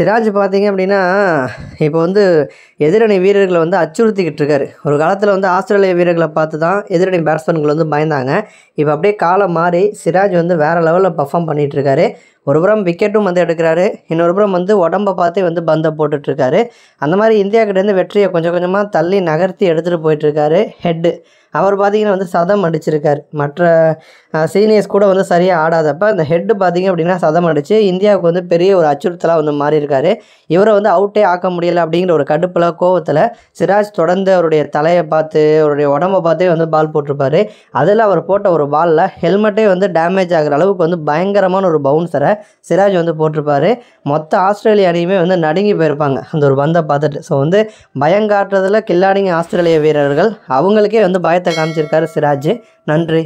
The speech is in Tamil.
சிராஜ் பார்த்தீங்க அப்படின்னா இப்போ வந்து எதிரணி வீரர்களை வந்து அச்சுறுத்திக்கிட்டு இருக்காரு ஒரு காலத்தில் வந்து ஆஸ்திரேலிய வீரர்களை பார்த்து தான் எதிரணி பேட்ஸ்மேன்கள் வந்து பயந்தாங்க இப்போ அப்படியே காலம் மாறி சிராஜ் வந்து வேறு லெவலில் பர்ஃபார்ம் பண்ணிகிட்ருக்காரு ஒரு புறம் விக்கெட்டும் வந்து எடுக்கிறாரு இன்னொரு புறம் வந்து உடம்பை பார்த்து வந்து பந்தை போட்டுட்ருக்காரு அந்த மாதிரி இந்தியா கிட்டேருந்து வெற்றியை கொஞ்சம் கொஞ்சமாக தள்ளி நகர்த்தி எடுத்துகிட்டு போயிட்டுருக்காரு ஹெட்டு அவர் பார்த்திங்கன்னா வந்து சதம் அடிச்சிருக்கார் மற்ற சீனியர்ஸ் கூட வந்து சரியாக ஆடாதப்ப அந்த ஹெட்டு பார்த்திங்க அப்படின்னா சதம் அடித்து இந்தியாவுக்கு வந்து பெரிய ஒரு அச்சுறுத்தலாக வந்து மாறியிருக்காரு இவரை வந்து அவுட்டே ஆக்க முடியலை அப்படிங்கிற ஒரு கடுப்பில் கோவத்தில் சிராஜ் தொடர்ந்து அவருடைய தலையை பார்த்து அவருடைய உடம்பை பார்த்தே வந்து பால் போட்டிருப்பார் அதில் அவர் போட்ட ஒரு பாலில் ஹெல்மெட்டே வந்து டேமேஜ் ஆகிற அளவுக்கு வந்து பயங்கரமான ஒரு பவுன்சரை சிராஜ் வந்து போட்டிருப்பாரு மொத்த ஆஸ்திரேலிய அணியுமே வந்து நடுங்கி போயிருப்பாங்க அந்த ஒரு பந்தை பார்த்துட்டு ஸோ வந்து பயம் காட்டுறதுல கில்லாடிங்க ஆஸ்திரேலிய வீரர்கள் அவங்களுக்கே வந்து பயத்தை காமிச்சிருக்காரு சிராஜ் நன்றி